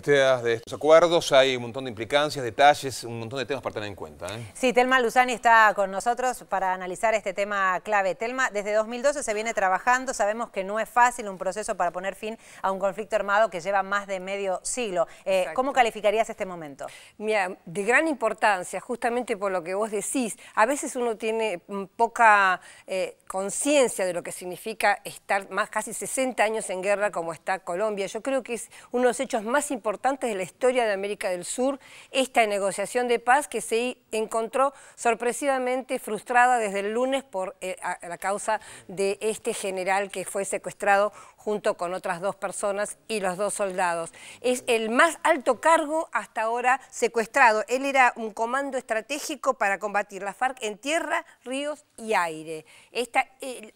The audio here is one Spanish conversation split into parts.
de estos acuerdos hay un montón de implicancias, detalles, un montón de temas para tener en cuenta. ¿eh? Sí, Telma Luzani está con nosotros para analizar este tema clave. Telma, desde 2012 se viene trabajando, sabemos que no es fácil un proceso para poner fin a un conflicto armado que lleva más de medio siglo. Eh, ¿Cómo calificarías este momento? Mira, de gran importancia, justamente por lo que vos decís. A veces uno tiene mm, poca eh, conciencia de lo que significa estar más casi 60 años en guerra como está Colombia. Yo creo que es uno de los hechos más importantes de la historia de América del Sur, esta negociación de paz que se encontró sorpresivamente frustrada desde el lunes por eh, la causa de este general que fue secuestrado junto con otras dos personas y los dos soldados. Es el más alto cargo hasta ahora secuestrado. Él era un comando estratégico para combatir la FARC en tierra, ríos y aire.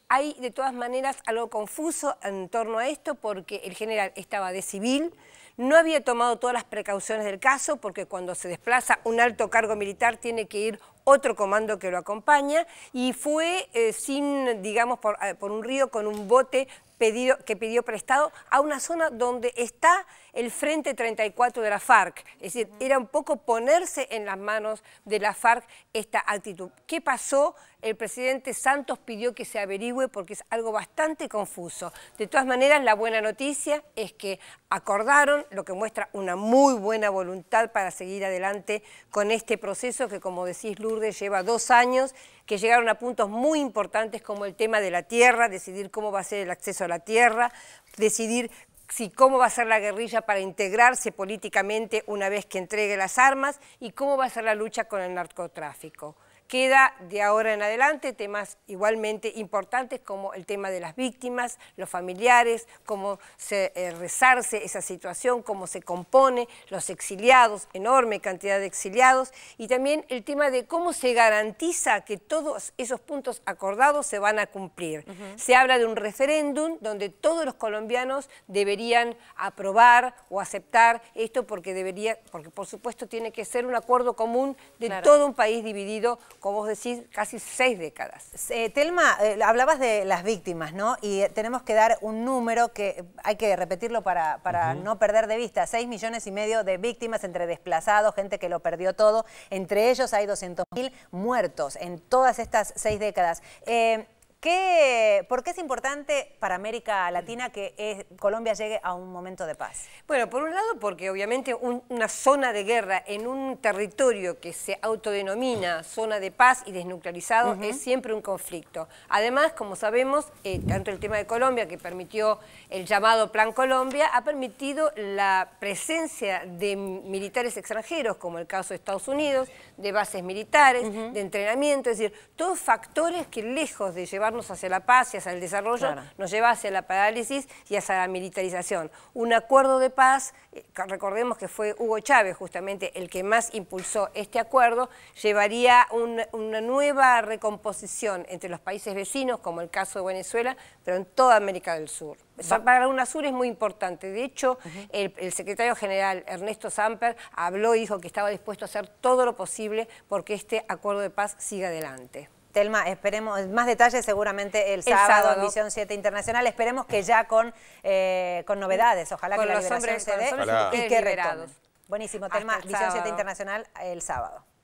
hay de todas maneras algo confuso en torno a esto porque el general estaba de civil, no había tomado todas las precauciones del caso porque cuando se desplaza un alto cargo militar tiene que ir otro comando que lo acompaña y fue eh, sin, digamos, eh, por, un río con un bote Pedido, que pidió prestado a una zona donde está el Frente 34 de la FARC. Es decir, era un poco ponerse en las manos de la FARC esta actitud. ¿Qué pasó? el presidente Santos pidió que se averigüe porque es algo bastante confuso. De todas maneras, la buena noticia es que acordaron, lo que muestra una muy buena voluntad para seguir adelante con este proceso que, como decís Lourdes, lleva dos años, que llegaron a puntos muy importantes como el tema de la tierra, decidir cómo va a ser el acceso a la tierra, decidir si cómo va a ser la guerrilla para integrarse políticamente una vez que entregue las armas y cómo va a ser la lucha con el narcotráfico. Queda de ahora en adelante temas igualmente importantes como el tema de las víctimas, los familiares, cómo se eh, resarce esa situación, cómo se compone, los exiliados, enorme cantidad de exiliados, y también el tema de cómo se garantiza que todos esos puntos acordados se van a cumplir. Se habla de un referéndum donde todos los colombianos deberían aprobar o aceptar esto porque debería, porque por supuesto tiene que ser un acuerdo común de todo un país dividido como vos decís, casi seis décadas. Eh, Telma, eh, hablabas de las víctimas, ¿no? Y eh, tenemos que dar un número que hay que repetirlo para, para no perder de vista. Seis millones y medio de víctimas entre desplazados, gente que lo perdió todo. Entre ellos hay 200.000 mil muertos en todas estas seis décadas. ¿Por qué es importante para América Latina que eh, Colombia llegue a un momento de paz? Bueno, por un lado porque obviamente una zona de guerra en un territorio que se autodenomina zona de paz y desnuclearizado es siempre un conflicto. Además, como sabemos, eh, tanto el tema de Colombia que permitió el llamado Plan Colombia ha permitido la presencia de militares extranjeros, como el caso de Estados Unidos, de bases militares, de entrenamiento, es decir, todos factores que lejos de llevar hacia la paz y hacia el desarrollo, nos lleva hacia la parálisis y hacia la militarización. Un acuerdo de paz, eh, recordemos que fue Hugo Chávez justamente el que más impulsó este acuerdo, llevaría una nueva recomposición entre los países vecinos, como el caso de Venezuela, pero en toda América del Sur. Para Para UNASUR es muy importante. De hecho, el, el, secretario general Ernesto Samper habló y dijo que estaba dispuesto a hacer todo lo posible porque este acuerdo de paz siga adelante. Telma, esperemos, más detalles seguramente el, sábado, en Visión 7 Internacional. Esperemos que ya con, eh, con novedades, ojalá que la liberación hombres, se dé y que Buenísimo, Telma, Visión 7 Internacional el sábado.